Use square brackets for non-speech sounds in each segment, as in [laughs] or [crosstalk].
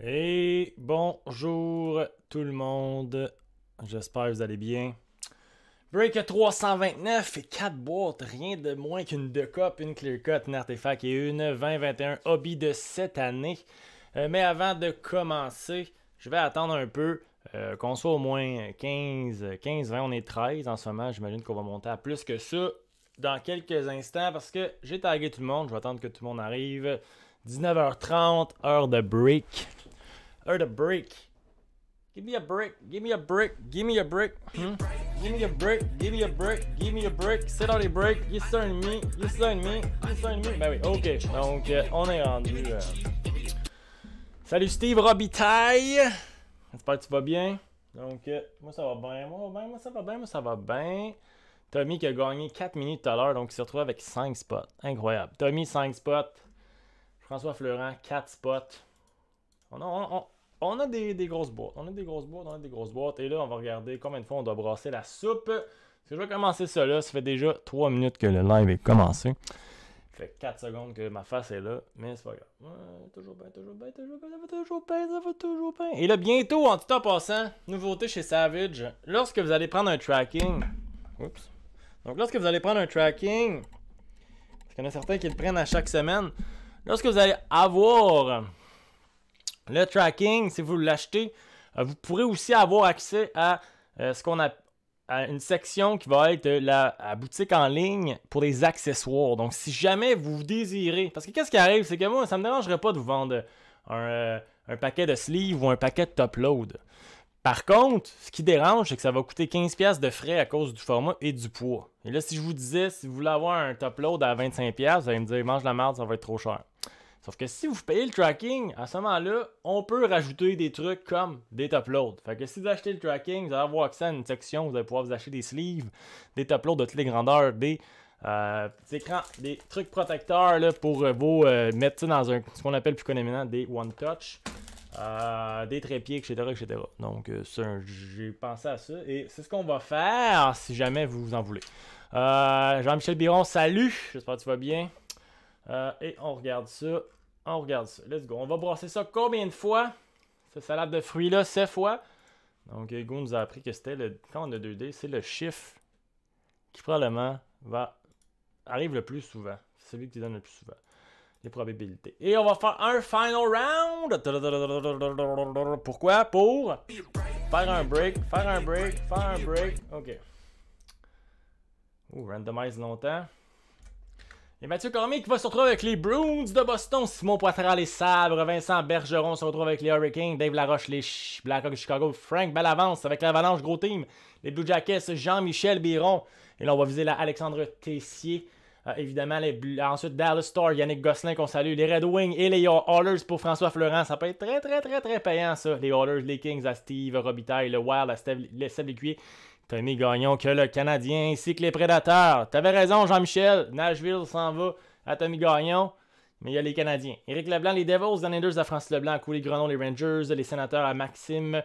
Et bonjour tout le monde. J'espère que vous allez bien. Break 329 et 4 boîtes, rien de moins qu'une de cop, une clear cut, une artefact et une 2021 hobby de cette année. Euh, mais avant de commencer, je vais attendre un peu euh, qu'on soit au moins 15, 15, 20, on est 13 en ce moment. J'imagine qu'on va monter à plus que ça dans quelques instants parce que j'ai tagué tout le monde. Je vais attendre que tout le monde arrive. 19h30, heure de break. Or a brick. Give me a brick. Give me a brick. Give me a brick. Hmm? Give me a brick. Give me a brick. Give me a brick. C'est dans les brick. You certain me. You certain me. You certain me. Ben oui, ok. Donc, euh, on est rendu. Euh. Salut Steve Robitaille. J'espère que tu vas bien. Donc, euh, moi ça va bien. Moi, ben, moi ça va bien. Moi ça va bien. Tommy qui a gagné 4 minutes tout à l'heure, donc il se retrouve avec 5 spots. Incroyable. Tommy, 5 spots. François Fleurant, 4 spots. On, on, on, on a des, grosses boîtes. On a des grosses boîtes, on a des grosses boîtes. Et là, on va regarder combien de fois on doit brasser la soupe. Parce que je vais commencer ça là. Ça fait déjà 3 minutes que le live est commencé. Ça fait 4 secondes que ma face est là, mais c'est pas grave. toujours bien, toujours bien, toujours bien, ça va toujours bien, ça va toujours bien. Et là, bientôt, en tout temps passant, nouveauté chez Savage, lorsque vous allez prendre un tracking. Oups. Donc, lorsque vous allez prendre un tracking, parce qu'il y en a certains qui le prennent à chaque semaine, lorsque vous allez avoir le tracking, si vous l'achetez, euh, vous pourrez aussi avoir accès à euh, ce qu'on a une section qui va être euh, la, boutique en ligne pour des accessoires. Donc, si jamais vous désirez, parce que qu'est-ce qui arrive, c'est que moi, ça ne me dérangerait pas de vous vendre un, un, paquet de sleeves ou un paquet de top load. Par contre, ce qui dérange, c'est que ça va coûter 15$ de frais à cause du format et du poids. Et là, si je vous disais, si vous voulez avoir un top load à 25$, vous allez me dire, mange la merde, ça va être trop cher. Sauf que si vous payez le tracking, à ce moment-là, on peut rajouter des trucs comme des top Fait que si vous achetez le tracking, vous allez avoir accès à une section vous allez pouvoir vous acheter des sleeves, des top de toutes les grandeurs, euh, des écrans, des trucs protecteurs là, pour vous euh, vos euh, dans un, ce qu'on appelle plus communément des one touch. Euh, des trépieds, etc. etc. Donc, j'ai pensé à ça et c'est ce qu'on va faire si jamais vous en voulez. Jean-Michel Biron, salut! J'espère que tu vas bien. et on regarde ça. Ah, on regarde ça. Let's go. On va brasser ça combien de fois? Ce salade de fruits-là, 7 fois. Donc, Hugo nous a appris que c'était le. Quand on a 2D, c'est le chiffre qui probablement va arrive le plus souvent. C'est celui qui donne le plus souvent. Les probabilités. Et on va faire un final round. Pourquoi? Pour faire un break, faire un break, faire un break. OK. Ouh, randomize longtemps. Et Mathieu Cormier qui va se retrouver avec les Bruins de Boston, Simon Poitras les Sabres, Vincent Bergeron se retrouve avec les Hurricanes, Dave Laroche les Blackhawks de Chicago, Frank Balavance avec l'Avalanche Gros Team, les Blue Jackets, Jean-Michel Biron. Et là, on va viser la Alexandre Tessier. Euh, évidemment, les ensuite Dallas Star, Yannick Gosselin qu'on salue, les Red Wings et les Oilers pour François Florent. Ça peut être très, très, très, très payant, ça. Les Oilers, les Kings à Steve Robitaille, le Wild à Steve, Lécuyer Tommy Gagnon que le Canadien ainsi que les Prédateurs. T'avais raison, Jean-Michel. Nashville s'en va à Tommy Gagnon. Mais il y a les Canadiens. Éric Leblanc, les Devils, Islanders à France Leblanc, les Grenon, les Rangers, les Sénateurs à Maxime,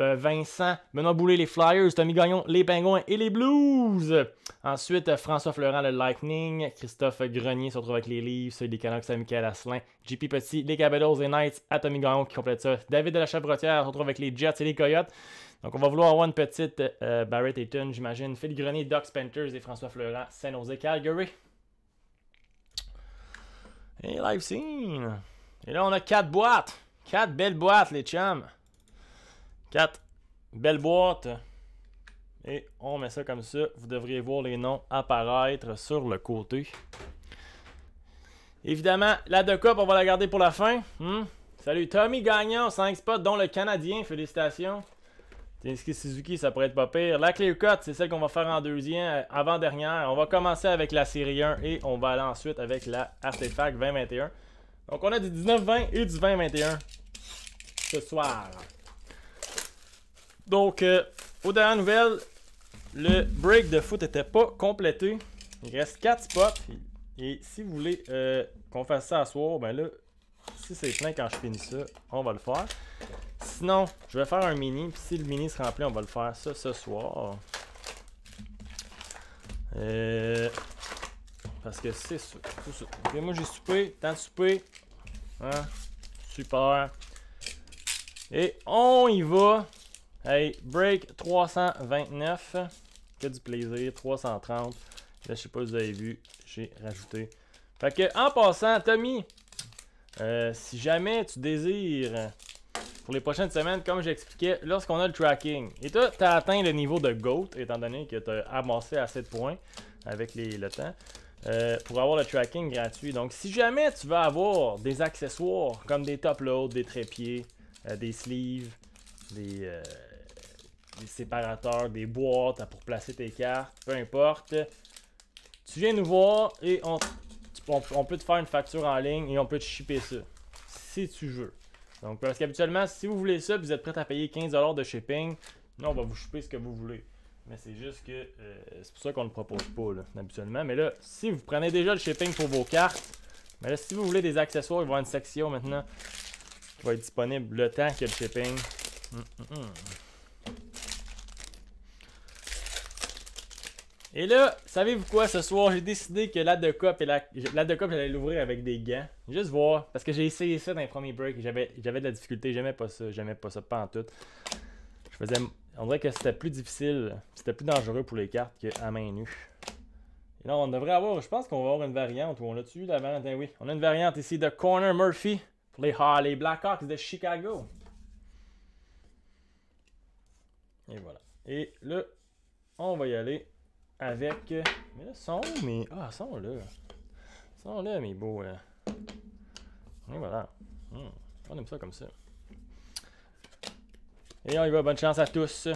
euh, Vincent, Benoît Boulay, les Flyers, Tommy Gagnon, les Pingouins et les Blues. Ensuite, François Florent, le Lightning, Christophe Grenier se retrouve avec les Leafs, les Canucks à Michael Asselin, JP Petit, les Capitals et Knights à Tommy Gagnon qui complète ça. David de la Chabretière se retrouve avec les Jets et les Coyotes. Donc, on va vouloir avoir une petite euh, Barrett Ayton, j'imagine, Phil Grenier, Doc Spenters et François Fleurant, Saint-Nosé Calgary. Et live scene. Et là, on a quatre boîtes. Quatre belles boîtes, les chums. Quatre belles boîtes. Et on met ça comme ça. Vous devriez voir les noms apparaître sur le côté. Évidemment, la de Cup on va la garder pour la fin. Hmm? Salut Tommy Gagnon, 5 spots, dont le Canadien. Félicitations. Tinsky Suzuki, ça pourrait être pas pire. La clear cut, c'est celle qu'on va faire en deuxième, euh, avant-dernière. On va commencer avec la série 1 et on va aller ensuite avec la Artefact 2021. Donc on a du 19-20 et du 20-21 ce soir. Donc, euh, aux dernières nouvelles, le break de foot n'était pas complété. Il reste 4 spots. Et si vous voulez euh, qu'on fasse ça à soir, ben là, si c'est plein quand je finis ça, on va le faire sinon, je vais faire un mini. Puis si le mini se remplit, on va le faire ça ce soir. Euh, parce que c'est ça. moi j'ai soupé, tant de souper. Hein? Super. Et on y va. Hey, break 329. Que du plaisir. 330. Là, je sais pas si vous avez vu. J'ai rajouté. Fait que, en passant, Tommy, euh, si jamais tu désires pour les prochaines semaines, comme j'expliquais, lorsqu'on a le tracking. Et toi, tu as atteint le niveau de GOAT, étant donné que tu as amassé à 7 points avec le temps, euh, pour avoir le tracking gratuit. Donc, si jamais tu veux avoir des accessoires comme des top loads, des trépieds, euh, des sleeves, des, euh, des séparateurs, des boîtes pour placer tes cartes, peu importe, tu viens nous voir et on, peut te faire une facture en ligne et on peut te shipper ça, si tu veux. Donc, parce qu'habituellement, si vous voulez ça, vous êtes prêt à payer 15$ de shipping, non, on va vous choper ce que vous voulez. Mais c'est juste que euh, c'est pour ça qu'on ne le propose pas, là, habituellement. Mais là, si vous prenez déjà le shipping pour vos cartes, mais là, si vous voulez des accessoires, il va y avoir une section maintenant qui va être disponible le temps que le shipping. Hum, hum, hum. Et là, savez-vous quoi, ce soir, j'ai décidé que la de cop et la, la de cop, j'allais l'ouvrir avec des gants. Juste voir, parce que j'ai essayé ça dans les premiers breaks, j'avais, j'avais de la difficulté, j'aimais pas ça, j'aimais pas ça, pas en tout. Je faisais, on dirait que c'était plus difficile, c'était plus dangereux pour les cartes qu'à main nue. Et là, on devrait avoir, je pense qu'on va avoir une variante, où on l'a tu la variante, ben oui. On a une variante ici de Corner Murphy pour les, Harley Blackhawks de Chicago. Et voilà. Et là, on va y aller avec. Euh, mais là, sont mais... Ah, sont là. Sont là, mes beaux. Euh. Et voilà. Hmm. On aime ça comme ça. Et on y va, bonne chance à tous.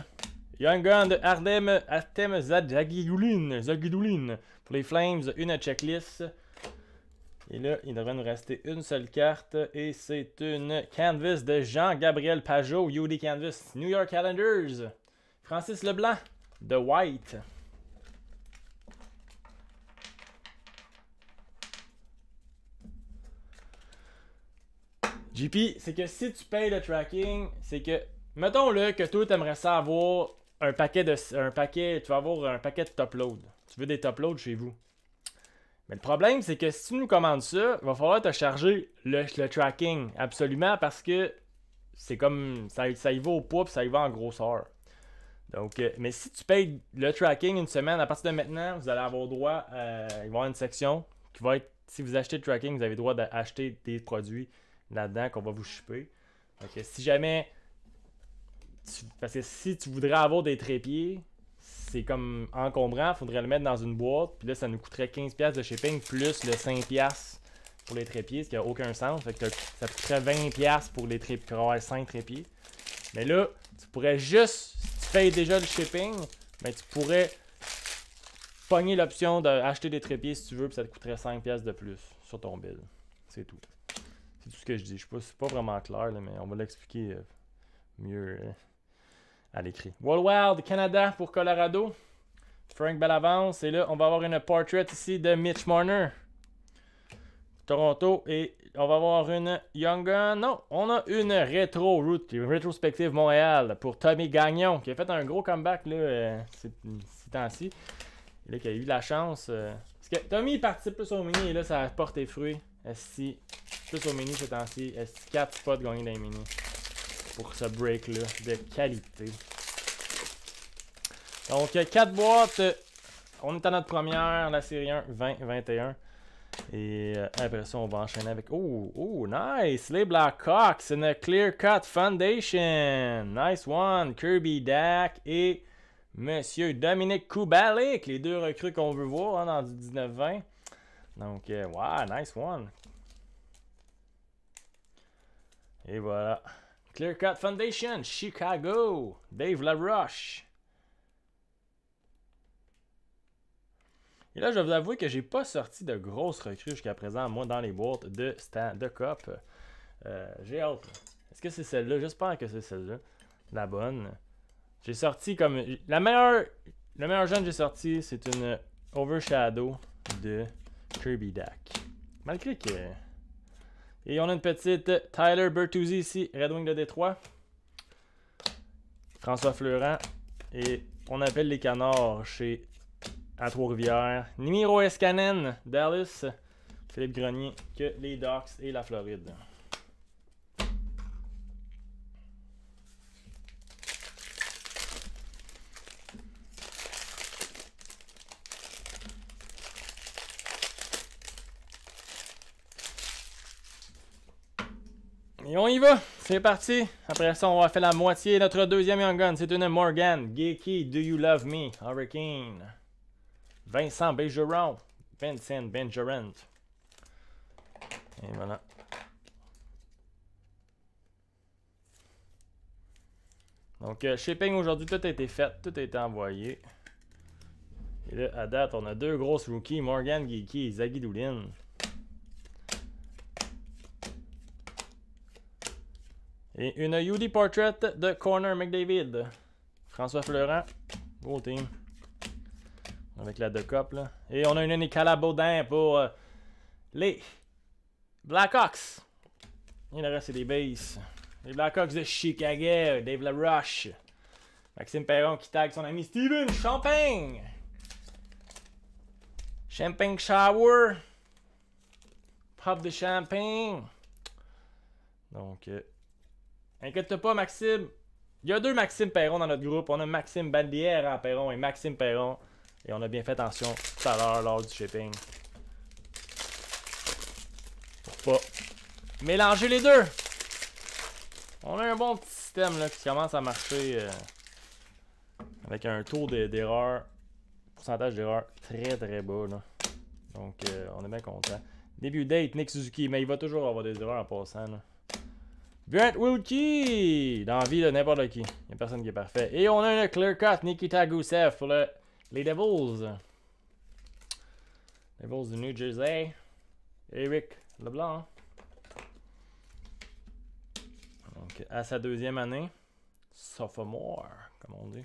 Young Gun de Ardem Artem Zagidoulin pour les Flames, une checklist. Et là, il devrait nous rester une seule carte et c'est une canvas de Jean-Gabriel Pajot, UD Canvas, New York Calendars, Francis Leblanc, The White. JP, c'est que si tu payes le tracking, c'est que, mettons le que toi, aimerais ça avoir un paquet de, un paquet, tu vas avoir un paquet de top load. Tu veux des top load chez vous. Mais le problème, c'est que si tu nous commandes ça, il va falloir te charger le, tracking, absolument, parce que c'est comme, ça, ça y va au poids, puis ça y va en grosseur. Donc, euh, mais si tu payes le tracking une semaine, à partir de maintenant, vous allez avoir droit, à, il y avoir une section qui va être, si vous achetez le tracking, vous avez droit d'acheter des produits là-dedans qu'on va vous choper. Donc, si jamais. Tu, parce que si tu voudrais avoir des trépieds, c'est comme encombrant, faudrait le mettre dans une boîte, puis là ça nous coûterait 15$ de shipping plus le 5$ pour les trépieds, ce qui n'a aucun sens, fait que ça coûterait 20$ pour les trépieds, avoir 5 trépieds. Mais là, tu pourrais juste, si tu payes déjà le shipping, mais ben, tu pourrais pogner l'option d'acheter des trépieds si tu veux, puis ça te coûterait 5$ de plus sur ton build. C'est tout. C'est tout ce que je dis. Je ne suis pas vraiment clair, mais on va l'expliquer euh, mieux euh, à l'écrit. World Wild, Canada pour Colorado. Frank Bellavance. Et là, on va avoir une portrait ici de Mitch Marner. Toronto. Et on va avoir une Young Gun. Non, on a une retro route, une retrospective Montréal pour Tommy Gagnon, qui a fait un gros comeback là, euh, ces, temps-ci. Et là, qui a eu la chance. parce que Tommy participe plus au mini et là, ça a porté fruit. Si plus au mini, ces temps-ci, 4 spots de gagner des mini. Pour ce break-là de qualité. Donc, 4 euh, boîtes. Euh, on est à notre première, la série 1, 20-21. Et euh, après ça, on va enchaîner avec. Oh, oh, nice! Les Blackhawks in a Clear Cut Foundation. Nice one! Kirby Dak et Monsieur Dominique Kubalik, les deux recrues qu'on veut voir hein, dans du 19-20. Donc, wow, nice one! Et voilà. Clearcut Foundation, Chicago, Dave LaRoche. Et là, je vais vous avouer que j'ai pas sorti de grosses recrues jusqu'à présent, moi, dans les boîtes de stand de cop. Euh, j'ai hâte. Est-ce que c'est celle-là? J'espère que c'est celle-là. La bonne. J'ai sorti comme. La meilleure. Le meilleur jeune que j'ai sorti, c'est une Overshadow de Kirby Dack. Malgré que. Et on a une petite Tyler Bertuzzi ici, Red Wing de Détroit. François Fleurant. Et on appelle les canards chez à Trois-Rivières. Nimiro Escanen, Dallas. Philippe Grenier, que les Docks et la Floride. Et on y va, c'est parti. Après ça, on va faire la moitié. Notre deuxième Young Gun, c'est une Morgan. Geeky, Do You Love Me? Hurricane. Vincent Bergeron. Vincent Benjerant. Et voilà. Donc, chez euh, shipping aujourd'hui, tout a été fait, tout a été envoyé. Et là, à date, on a deux grosses rookies, Morgan Geeky et Zaggy Et une UD Portrait de Corner McDavid. François Fleurant. Beau team. Avec la deux copes, là. Et on a une Nicolas Baudin pour euh, les Blackhawks. Il reste, c'est des bases. Les Blackhawks de Chicago, Dave LaRush. Maxime Perron qui tag son ami Steven Champagne. Champagne Shower. Pop de champagne. Donc, euh, Inquiète pas, Maxime. Il y a deux Maxime Perron dans notre groupe. On a Maxime Bandière à Perron et Maxime Perron. Et on a bien fait attention tout à l'heure lors du shipping. Pour pas mélanger les deux. On a un bon petit système qui commence à marcher euh, avec un taux d'erreur, pourcentage d'erreur très très bas. Là. Donc euh, on est bien content. Début date, Nick Suzuki, mais il va toujours avoir des erreurs en passant. Brent Wilkie! Dans la vie de n'importe qui. Il n'y a personne qui est parfait. Et on a un clear cut Nikita Gusev pour les Devils. Devils du New Jersey. Eric Leblanc. Donc, à sa deuxième année. Sophomore, comme on dit.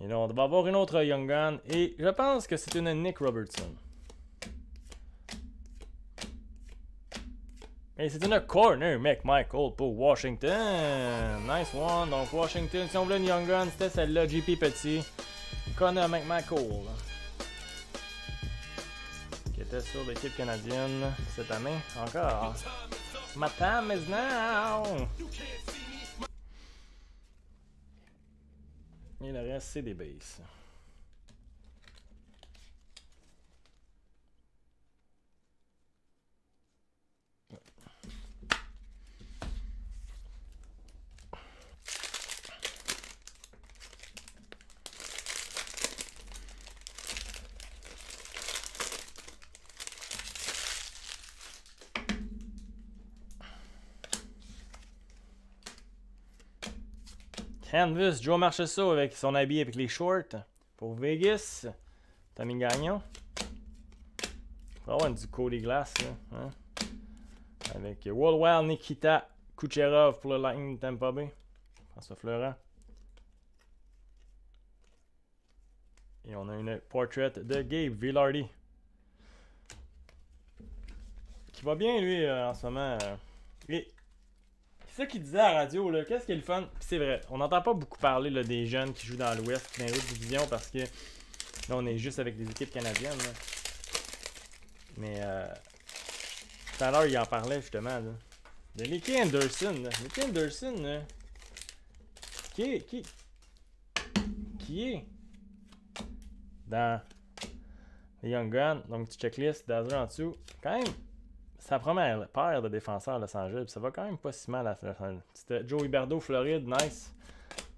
Et là, on doit avoir une autre Young Gun. Et je pense que c'est une Nick Robertson. Et c'est une corner, mec, Michael pour Washington. Nice one. Donc, Washington, si on voulait une Young Gun, c'était celle-là, JP Petit. Connor McMichael. Qui était sur l'équipe canadienne cette année encore. My time is now. Il reste, c'est des bases. Canvas, Joe Marchesso avec son habit avec les shorts pour Vegas. Tommy Gagnon. on avoir du Cody Glass, glaces. Hein. Avec World Wild, Nikita Kucherov pour le Lightning Tampa Bay. François Florent Et on a une portrait de Gabe Villardi. Qui va bien, lui, euh, en ce moment. Euh ça qu'il disait à la radio, là, qu'est-ce qui est le fun? c'est vrai, on n'entend pas beaucoup parler des jeunes qui jouent dans l'Ouest, dans l'autre division, parce que là, on est juste avec des équipes canadiennes. Là. Mais euh, tout à l'heure, il en parlait justement. Là, de Nicky Anderson. Là. Anderson, qui qui, qui est dans Young Guns, donc petit checklist, d'azur en dessous. Quand même c'est la première paire de défenseurs à Los Angeles. Ça va quand même pas si mal à Los C'était euh, Joe Bardo, Floride. Nice.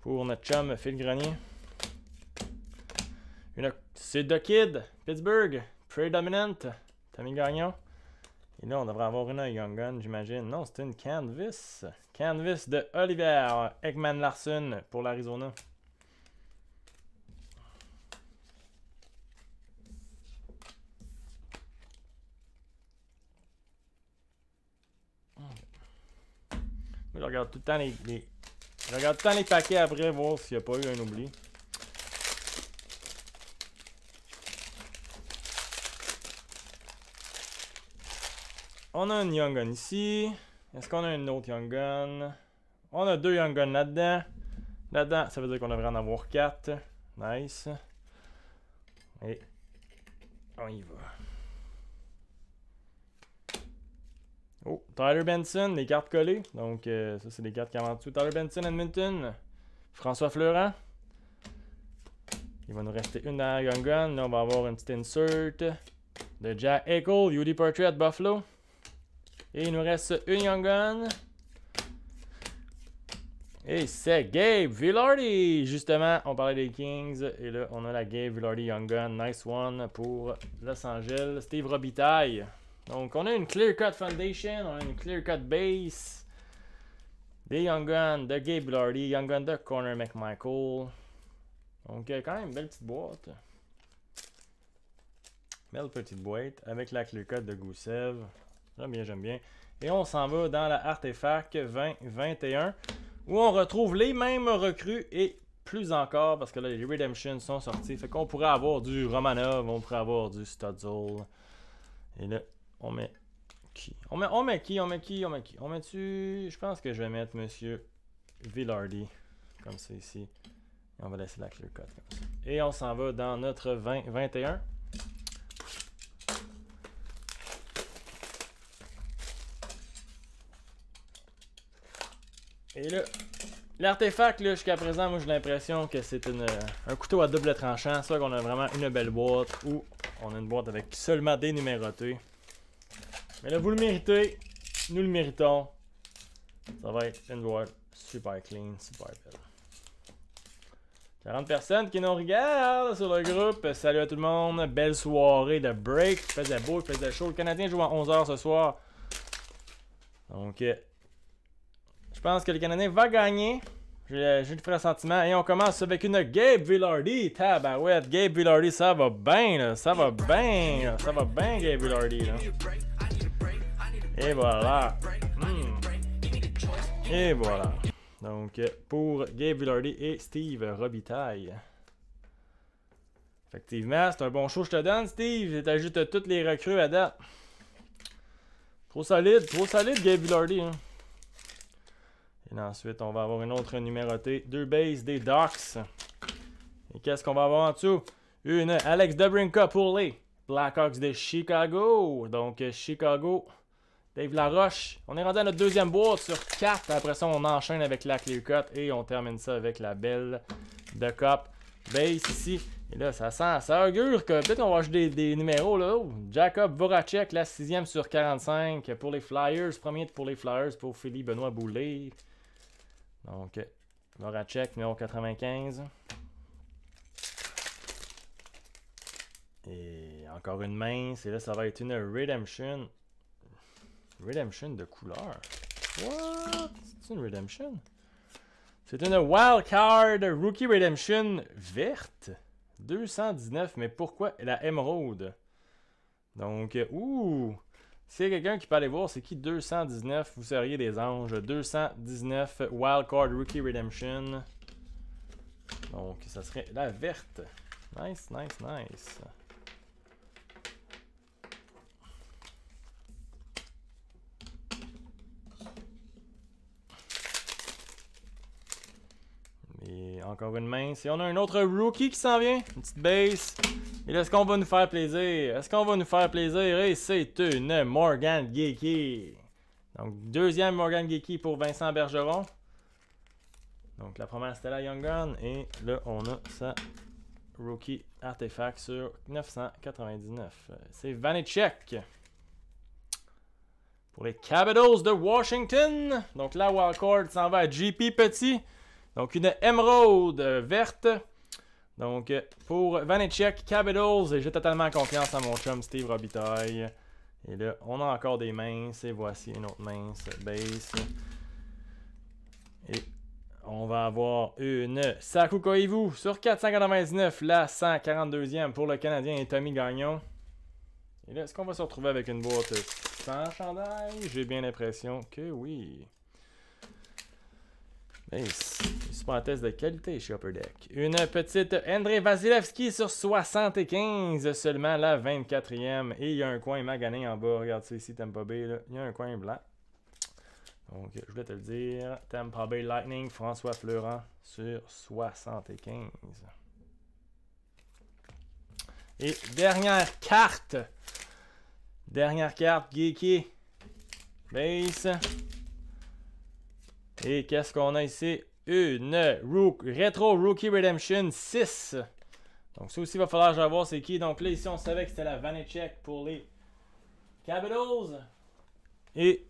Pour notre chum Phil Grenier. Une... C'est The Kid, Pittsburgh. Predominant. Tommy Gagnon. Et là, on devrait avoir une Young Gun, j'imagine. Non, c'était une Canvas. Canvas de Oliver Ekman Larson pour l'Arizona. Je regarde tout le temps les, regarde les paquets après, voir s'il n'y a pas eu un oubli. On a un Young Gun ici. Est-ce qu'on a un autre Young Gun? On a deux Young guns là-dedans. Là-dedans, ça veut dire qu'on devrait en avoir quatre. Nice. Et on y va. Oh, Tyler Benson, les cartes collées. Donc, euh, ça, c'est les cartes qui en Tyler Benson, Edmonton. François Fleurant. Il va nous rester une Young Gun. Là, on va avoir un petite insert de Jack Eichel, UD Portrait Buffalo. Et il nous reste une Young Gun. Et c'est Gabe Villardi! Justement, on parlait des Kings. Et là, on a la Gabe Villardi Young Gun. Nice one pour Los Angeles. Steve Robitaille. Donc, on a une Clear Cut Foundation, on a une Clear Cut Base, des Young Guns, de Gabe Lardy, Young Guns de Corner McMichael. Donc, quand même, belle petite boîte. Belle petite boîte avec la Clear Cut de Gusev J'aime bien, j'aime bien. Et on s'en va dans la Artefact 2021 où on retrouve les mêmes recrues et plus encore parce que là, les Redemption sont sortis. Fait qu'on pourrait avoir du Romanov, on pourrait avoir du Stutzel. Et là, on met qui on met, qui On met qui On met qui On met tu Je pense que je vais mettre Monsieur Villardy. Comme ça ici. Et on va laisser la clear cut comme ça. Et on s'en va dans notre 20, 21. Et là, l'artefact, jusqu'à présent, moi j'ai l'impression que c'est un couteau à double tranchant. Soit qu'on a vraiment une belle boîte ou on a une boîte avec seulement des numérotés. Mais là, vous le méritez. Nous le méritons. Ça va être une boîte super clean, super belle. 40 personnes qui nous regardent sur le groupe. Salut à tout le monde. Belle soirée de break. Il faisait beau, il faisait chaud. Le Canadien joue à 11h ce soir. Donc, euh, je pense que le Canadien va gagner. J'ai euh, le sentiment Et on commence avec une Gabe Villardi. Tabarouette. Gabe Villardi, ça va bien, Ça va bien, Ça va bien, Gabe Villardi, et voilà. Hmm. Et voilà. Donc, pour Gabe Villardy et Steve Robitaille. Effectivement, c'est un bon show, je te donne, Steve. juste toutes les recrues à date. Trop solide, trop solide, Gabe Villardy. Hein. Et ensuite, on va avoir une autre numérotée. Deux bases des Docks. Et qu'est-ce qu'on va avoir en dessous? Une Alex Debrinka pour les Blackhawks de Chicago. Donc, Chicago Dave Laroche. On est rendu à notre deuxième boîte sur 4. Après ça, on enchaîne avec la clear cut et on termine ça avec la belle de cop base ici. Et là, ça sent, ça augure que peut-être on va acheter des, numéros là. Oh, Jacob Voracek, la sixième sur 45 pour les Flyers. Premier pour les Flyers pour philippe Benoît Boulet. Donc, Voracek, numéro 95. Et encore une main. Et là, ça va être une Redemption. Redemption de couleur. What? C'est une Redemption? C'est une wildcard Rookie Redemption verte. 219, mais pourquoi la émeraude? Donc, euh, ouh! c'est quelqu'un qui peut aller voir, c'est qui 219? Vous seriez des anges. 219 card Rookie Redemption. Donc, ça serait la verte. Nice, nice, nice. Encore une main. Si on a un autre rookie qui s'en vient, une petite base. Et est-ce qu'on va nous faire plaisir? Est-ce qu'on va nous faire plaisir? Et c'est une Morgan Geeky. Donc, deuxième Morgan Geeky pour Vincent Bergeron. Donc, la première, c'était la Young Gun. Et là, on a sa rookie artefact sur 999. C'est Vanichek Pour les Capitals de Washington. Donc, la wildcard s'en va à JP Petit. Donc, une émeraude euh, verte. Donc, pour Vanetchek, Capitals, j'ai totalement confiance en mon chum Steve Robitaille. Et là, on a encore des minces, et voici une autre mince base. Et on va avoir une Saku vous sur 499, la 142e pour le Canadien et Tommy Gagnon. Et là, est-ce qu'on va se retrouver avec une boîte sans chandail? J'ai bien l'impression que oui. Base de qualité chez Upper Deck. Une petite André Vasilevski sur 75 seulement, la 24e. Et il y a un coin magané en bas. Regarde ça ici, Tampa Bay. Il y a un coin blanc. Donc, je voulais te le dire. Tampa Bay Lightning, François Fleurant sur 75. Et dernière carte. Dernière carte, Geeky. Base. Et qu'est-ce qu'on a ici? une Rook, Retro Rookie Redemption 6. Donc ça aussi, va falloir voir c'est qui. Donc là, ici, on savait que c'était la Check pour les Capitals. Et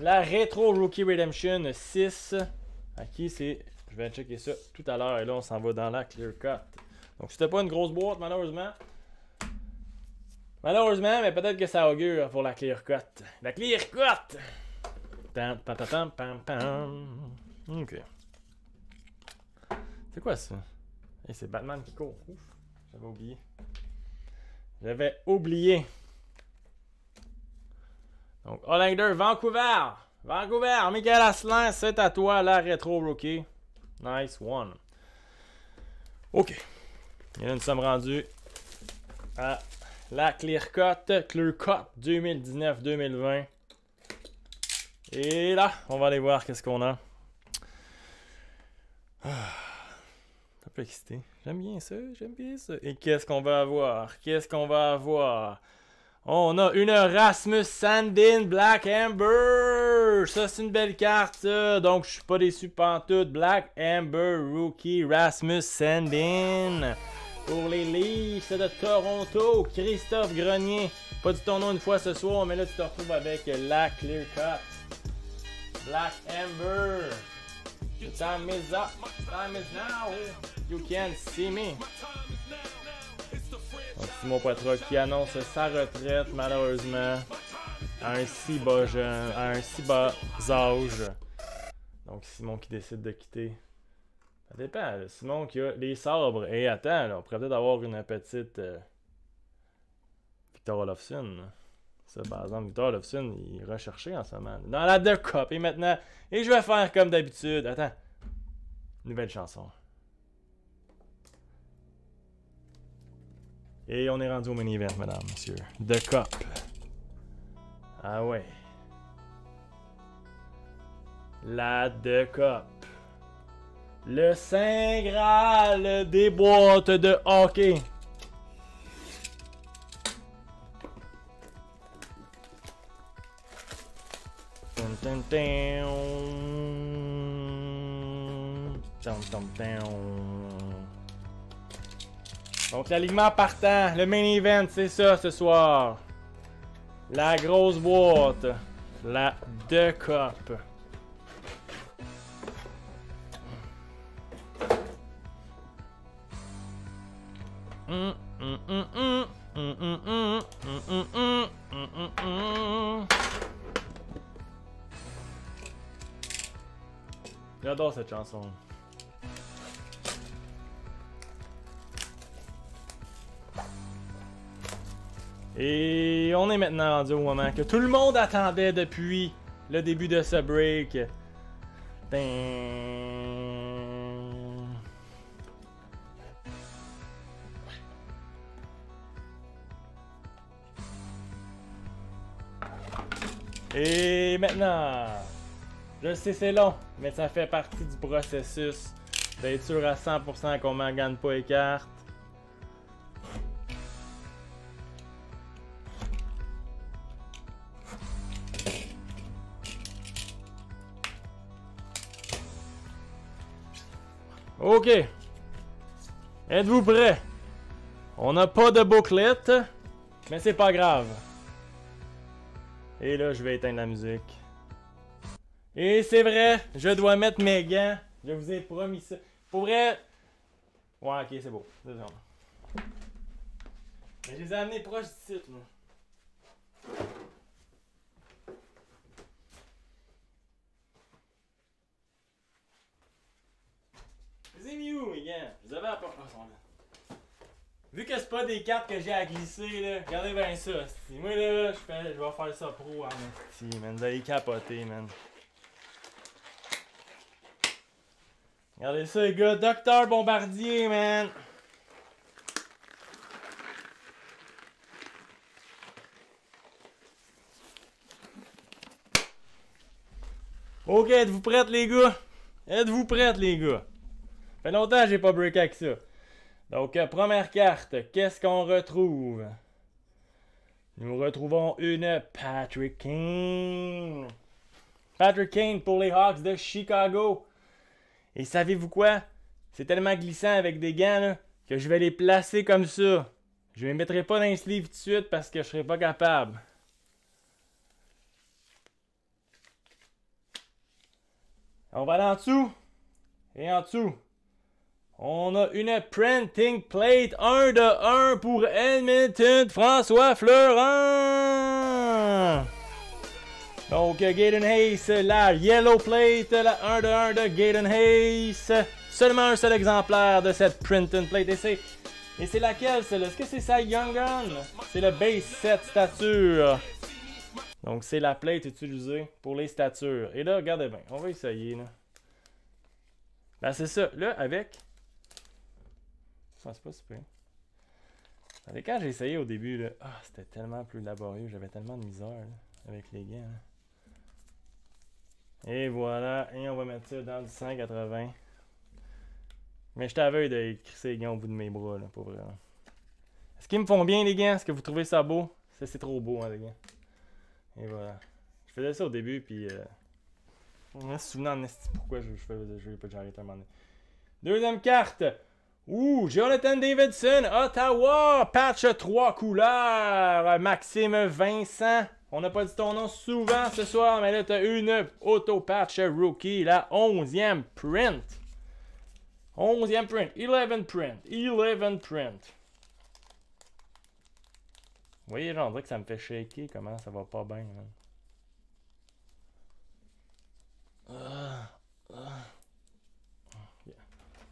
la Retro Rookie Redemption 6. À qui c'est... Je vais checker ça tout à l'heure. Et là, on s'en va dans la clear cut. Donc c'était pas une grosse boîte, malheureusement. Malheureusement, mais peut-être que ça augure pour la clear cut. La clear cut! OK. C'est quoi ça? Et c'est Batman qui court. Ouf, j'avais oublié. J'avais oublié. Donc, Hollander, Vancouver! Vancouver, Michael Asselin, c'est à toi la rétro rookie. Nice one. OK. Et là, nous sommes rendus à la Clear Cut, Clear 2019-2020. Et là, on va aller voir qu'est-ce qu'on a. Ah. J'aime bien ça, j'aime bien ça. Et qu'est-ce qu'on va avoir? Qu'est-ce qu'on va avoir? On a une Rasmus Sandin Black Amber! Ça, c'est une belle carte, Donc, je suis pas déçu pantoute. Black Amber Rookie Rasmus Sandin. Pour les Leafs de Toronto, Christophe Grenier. Pas du nom une fois ce soir, mais là, tu te retrouves avec la Clear Cut. Black Amber. Time is up. Time is now. You can see me. Donc, oh, Simon Poitras qui annonce sa retraite, malheureusement, à un si bas âge. Donc, Simon qui décide de quitter. Ça dépend. Simon qui a les sabres. Et attends, on pourrait peut-être avoir une petite. Euh, Victor Olofsson. Ça, par exemple, Victor Lofsin, il recherchait recherché en ce moment. Dans la De Cop. Et maintenant, et je vais faire comme d'habitude. Attends. Nouvelle chanson. Et on est rendu au mini event, madame, monsieur. The Cop. Ah ouais. La De Cop. Le Saint Graal des boîtes de hockey. Donc l'alignement partant, le main event, c'est ça ce soir. La grosse boîte, la deux J'adore cette chanson. Et on est maintenant rendu au moment que tout le monde attendait depuis le début de ce break. Et maintenant... Je sais, c'est long, mais ça fait partie du processus d'être sûr à 100% qu'on ne gagne pas les cartes. Ok. Êtes-vous prêts? On n'a pas de bouclette, mais c'est pas grave. Et là, je vais éteindre la musique. Et c'est vrai, je dois mettre mes gants. Je vous ai promis ça. Pour vrai. Ouais, ok, c'est beau. Deuxième. Mais je les ai amenés proches du site, là. Je les ai mis où, mes gants? Je vous avais à part. Vu que c'est pas des cartes que j'ai à glisser, là, regardez bien ça. Moi, là, je vais faire ça pro, hein, Si, man, vous allez capoter, man. Regardez ça, les gars. Docteur Bombardier, man. Ok, êtes-vous prêts, les gars? Êtes-vous prêts, les gars? Fait longtemps que j'ai pas break avec ça. Donc, euh, première carte, qu'est-ce qu'on retrouve? Nous retrouvons une Patrick King! Patrick Kane pour les Hawks de Chicago. Et savez-vous quoi? C'est tellement glissant avec des gants que je vais les placer comme ça. Je ne mettrai pas dans tout de suite parce que je ne serai pas capable. On va aller en dessous. Et en dessous. On a une printing plate 1 de 1 pour Edmonton François Fleurin. Donc, Gaten Hayes, la Yellow Plate, la 1 de 1 de Gaten Hayes. Seulement un seul exemplaire de cette Printon Plate. Et c'est, et c'est laquelle, celle Est-ce que c'est ça, Young Gun? C'est le base 7 stature. Donc, c'est la plate utilisée pour les statures. Et là, regardez bien, on va essayer. Là. Ben, c'est ça. Là, avec. Ça c'est pas super. Quand j'ai essayé au début, là, ah c'était tellement plus laborieux. J'avais tellement de misère avec les gants. Et voilà, et on va mettre ça dans le 180. Mais je t'avais de crisser les gants au bout de mes bras, là, pour vrai. Est-ce qu'ils me font bien, les gants? Est-ce que vous trouvez ça beau? Ça, c'est trop beau, hein, les gars Et voilà. Je faisais ça au début, puis... Euh... Je me souviens en pourquoi je, fais le jeu, j'arrête à un moment donné. Deuxième carte! Ouh, Jonathan Davidson, Ottawa, patch 3 couleurs, Maxime Vincent. On n'a pas dit ton nom souvent ce soir, mais là, t'as une auto-patch rookie, la 11e print. 11e print, 11 print, 11 print. Vous voyez, on dirait que ça me fait shaker comment ça va pas bien.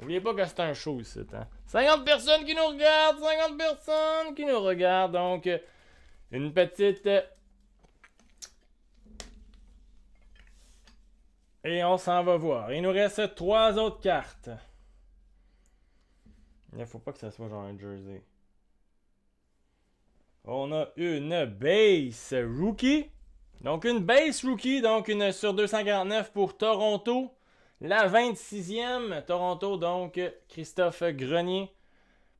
N'oubliez pas que c'est un show ici. Hein? 50 personnes qui nous regardent, 50 personnes qui nous regardent. Donc, une petite Et on s'en va voir. Il nous reste trois autres cartes. Il ne faut pas que ça soit genre un jersey. On a une base rookie. Donc une base rookie, donc une sur 249 pour Toronto. La 26e, Toronto, donc Christophe Grenier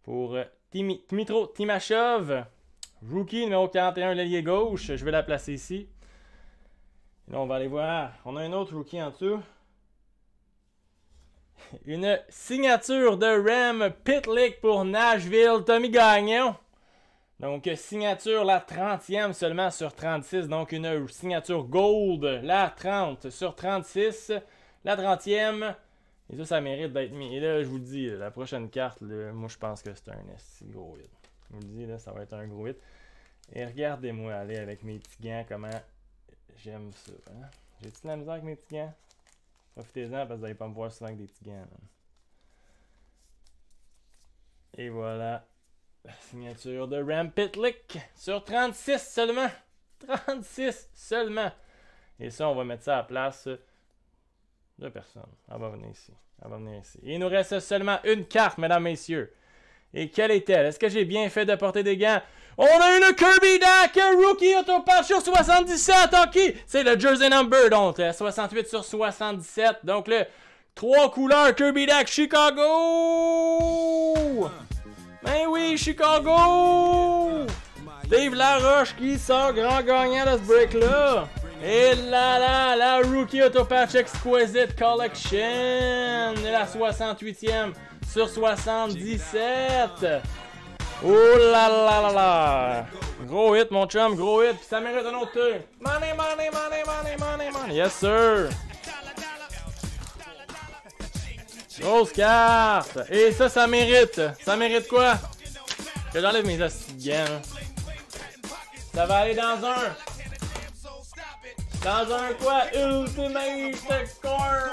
pour Tim Dmitro Rookie numéro 41, l'ailier gauche. Je vais la placer ici là, on va aller voir. On a un autre rookie en dessous. [laughs] Une signature de Rem Pitlick pour Nashville, Tommy Gagnon. Donc, signature, la 30e seulement sur 36. Donc, une signature gold, la 30 sur 36. La 30e. Et ça, ça mérite d'être mis. Et là, je vous le dis, la prochaine carte, moi, je pense que c'est un gros hit. Je vous le dis, là, ça va être un gros hit. Et regardez-moi aller avec mes petits gants comment J'aime ça. Hein? J'ai-tu de la misère avec mes petits gants? Profitez-en parce que vous n'allez pas me voir souvent avec des petits gants. Et voilà. La signature de Rampitlick sur 36 seulement. 36 seulement. Et ça, on va mettre ça à la place de personne. Elle va venir ici. Elle va venir ici. il nous reste seulement une carte, mesdames, messieurs. Et quelle est-elle? Est-ce que j'ai bien fait de porter des gants? On a une le Kirby Dak, rookie Autopatch sur 77, ok. C'est le jersey number, donc 68 euh, sur 77. Donc le trois couleurs Kirby Dak Chicago. Ben oui, Chicago. Dave Laroche qui sort grand gagnant de ce break-là. Et là, là, la Rookie Autopatch Exquisite Collection. La 68e sur 77. Oh la la la la! Gros hit, mon chum, gros hit, Pis ça mérite un autre tour. Money, money, money, money, money, money. Yes, sir! Grosse carte! Et ça, ça mérite! Ça mérite quoi? Que j'enlève mes là! Ça va aller dans un! Dans un quoi? Ultimate score.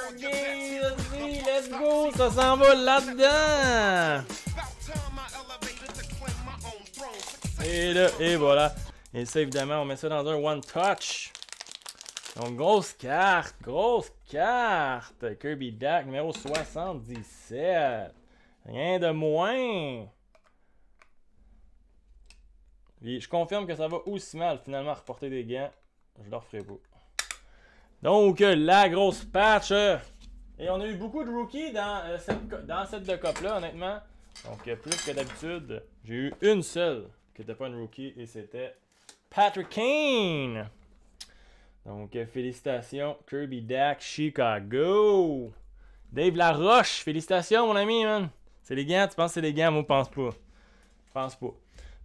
Let's go! Ça s'en va là-dedans! Et voilà. Et ça, évidemment, on met ça dans un One Touch. Donc, grosse carte, grosse carte. Kirby Duck numéro 77. Rien de moins. je confirme que ça va aussi mal finalement reporter des gains, Je leur ferai beau. Donc, la grosse patch. Et on a eu beaucoup de rookies dans, euh, cette, dans cette de là honnêtement. Donc, euh, plus que d'habitude, j'ai eu une seule qui n'était pas une rookie, et c'était Patrick Kane. Donc, euh, félicitations, Kirby Dak, Chicago. Dave Laroche, félicitations, mon ami, C'est les gants, tu penses que c'est les gants, moi, je pense pas. Je pense pas.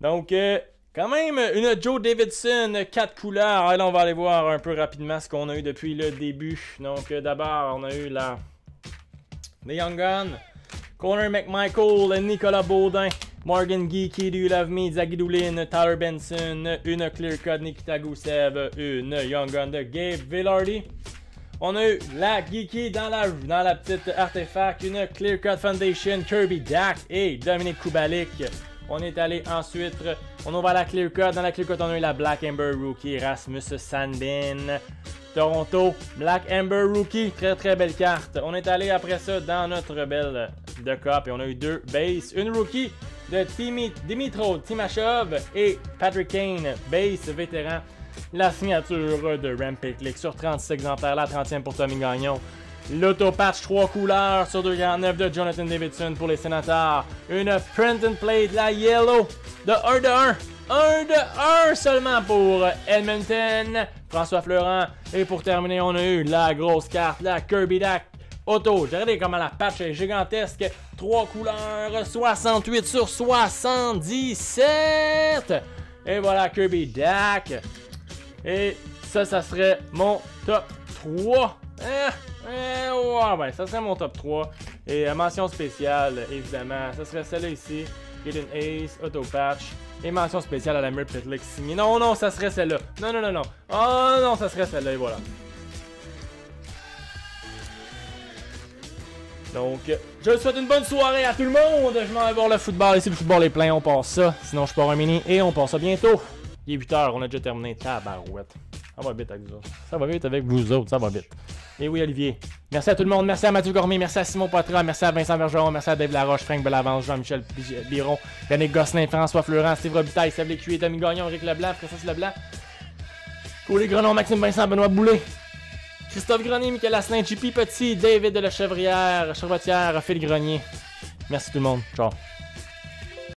Donc, euh, quand même, une Joe Davidson, quatre couleurs. Allez, on va aller voir un peu rapidement ce qu'on a eu depuis le début. Donc, euh, d'abord, on a eu la... The Young Gun, Connor McMichael, Nicolas Baudin, Morgan Geeky, Do You Love Me, Zaggy Doulin, Tyler Benson, une Clear cut, Nikita Gusev, une Young Gun Gabe Villardi. On a eu la Geeky dans la, dans la petite artefact, une Clear Cut Foundation, Kirby Dak et Dominic Kubalik. On est allé ensuite, on ouvre la Clear Cut. Dans la Clear Cut, on a eu la Black Amber Rookie, Rasmus Sandin. Toronto, Black Amber Rookie, très très belle carte. On est allé après ça dans notre belle de cop et on a eu deux base, une rookie de Dimitro Timachov et Patrick Kane, base vétéran. La signature de Rampage sur 36 exemplaires, la 30e pour Tommy Gagnon. L'autopatch 3 couleurs sur 2,9 de Jonathan Davidson pour les sénateurs. Une print and play de la Yellow de 1 de 1. 1 de 1 seulement pour Edmonton. François Fleurant. Et pour terminer, on a eu la grosse carte, la Kirby Dak Auto, regardez comment la patch est gigantesque. Trois couleurs, 68 sur 77. Et voilà Kirby Dak. Et ça, ça serait mon top 3. Eh, eh, ouais, ça serait mon top 3. Et euh, mention spéciale, évidemment, ça serait celle-là ici. Hidden Ace, Auto Patch. Et mention spéciale à la Murphy Pitlick Non, non, ça serait celle-là. Non, non, non, non. Oh, non, ça serait celle-là, et voilà. Donc, je souhaite une bonne soirée à tout le monde. Je m'en vais voir le football. Ici, le football est plein. On passe ça. Sinon, je pars un mini et on passe ça bientôt. Il est 8h. On a déjà terminé. Tabarouette. Ça va vite avec vous autres. Ça va vite avec vous autres. Ça va vite. Et oui, Olivier. Merci à tout le monde. Merci à Mathieu Cormier. Merci à Simon Patra, Merci à Vincent Bergeron. Merci à Dave Laroche, Frank Belavance, Jean-Michel Biron, Yannick Gosselin, François Fleurant, Steve Robitaille, Seb Lécuyer, Tommy Gagnon, Eric Leblanc, Francis Leblanc. Coulé Grenon, Maxime Vincent, Benoît Boulet. Christophe Grenier, Michael Asselin, JP Petit, David de la Chevrière, Phil Grenier. Merci tout le monde. Ciao.